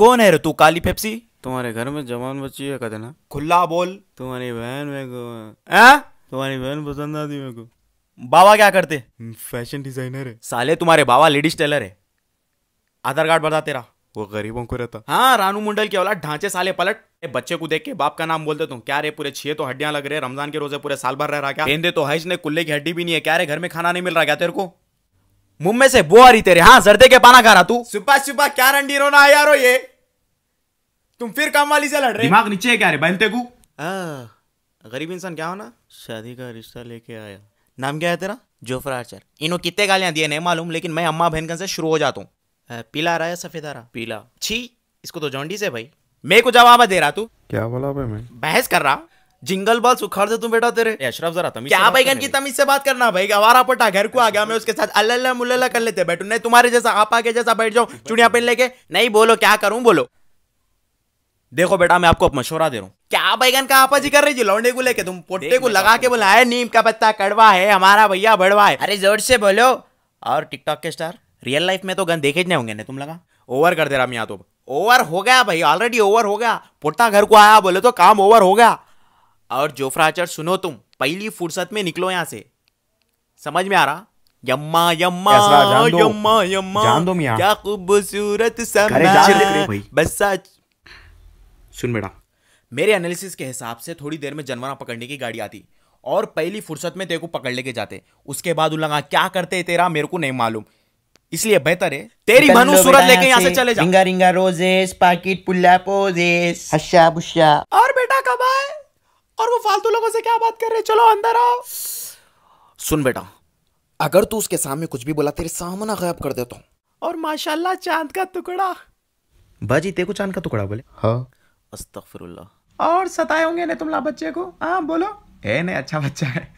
कौन है तू काली पेप्सी तुम्हारे घर में जवान बच्ची है कदना हाँ? खुला बोल तुम्हारी बहन मेरे को हाँ? हाँ? तुम्हारी बहन पसंद आती मेरे को बाबा क्या करते फैशन डिजाइनर है साले तुम्हारे बाबा लेडीज टेलर है आधार कार्ड बता तेरा वो गरीबों को रहता हाँ रानू मुंडल के वाला ढांचे साले पलट बच्चे को देख के बाप का नाम बोलते तुम क्या रे पूरे छे तो हड्डियां लग रहे रमजान के रोजे पूरे साल भर रह रहा क्या तो हज ने कुल्ले की हड्डी भी नहीं है क्या रे घर में खाना नहीं मिल रहा क्या तेरे को मुंह से बो आ रही तेरे हाँ जर्दे के पाना खा रहा तू सुबह सुबह क्या रंडी रोना है यार ये तुम फिर काम वाली से लड़ रहे दिमाग नीचे है क्या रे बहनते को हाँ, गरीब इंसान क्या होना शादी का रिश्ता लेके आया नाम क्या है तेरा जोफर आर्चर इनो कितने गालियां दिए नहीं मालूम लेकिन मैं अम्मा बहन से शुरू हो जाता हूँ पीला आ रहा है सफेद आ रहा पीला छी इसको तो जॉन्डी से भाई मेरे को जवाब दे रहा तू क्या बोला भाई मैं बहस कर रहा जिंगल बाल सुखाड़ दे तुम बेटा तेरे अशरफ जरा तमीज क्या भाई की तमीज से बात करना भाई आवारा पटा घर को आ गया मैं उसके साथ अल्लाह मुल्ला कर लेते बैठू नहीं तुम्हारे जैसा आप के जैसा बैठ जाओ चुड़िया पहन लेके नहीं बोलो क्या करूं बोलो देखो बेटा मैं आपको मशवरा दे रहा हूँ क्या बैगन का आपा जी कर रही जी लौंडे को लेके तुम पोटे को लगा के बोला है नीम का पत्ता कड़वा है हमारा भैया बड़वा है अरे जोर से बोलो और टिकटॉक के स्टार रियल लाइफ में तो गन देखे नहीं होंगे तुम लगा ओवर कर दे रहा मैं यहाँ तो ओवर हो गया भाई ऑलरेडी ओवर हो गया पोटा घर को आया बोले तो काम ओवर हो गया और जोफ्राचर सुनो तुम पहली फुर्सत में निकलो यहाँ से समझ में आ रहा यम्मा यम्मा यम्मा यम्मा जान दो मियां क्या खूबसूरत समझ बस सच सुन बेटा मेरे एनालिसिस के हिसाब से थोड़ी देर में जनवरा पकड़ने की गाड़ी आती और पहली फुर्सत में तेरे को पकड़ लेके जाते उसके बाद उन क्या करते तेरा मेरे को नहीं मालूम इसलिए बेहतर है तेरी मनु सूरत लेके यहाँ से चले जा ringa ringa roses pocket full of posies husha busha और बेटा कब आए और वो फालतू लोगों से क्या बात कर रहे चलो अंदर आओ सुन बेटा अगर तू उसके सामने कुछ भी बोला तेरे सामना गायब कर देता हूँ और माशाल्लाह चांद का टुकड़ा बाजी तेको को चांद का टुकड़ा बोले हाँ और सताए होंगे ने तुम ला बच्चे को हाँ बोलो ए ने अच्छा बच्चा है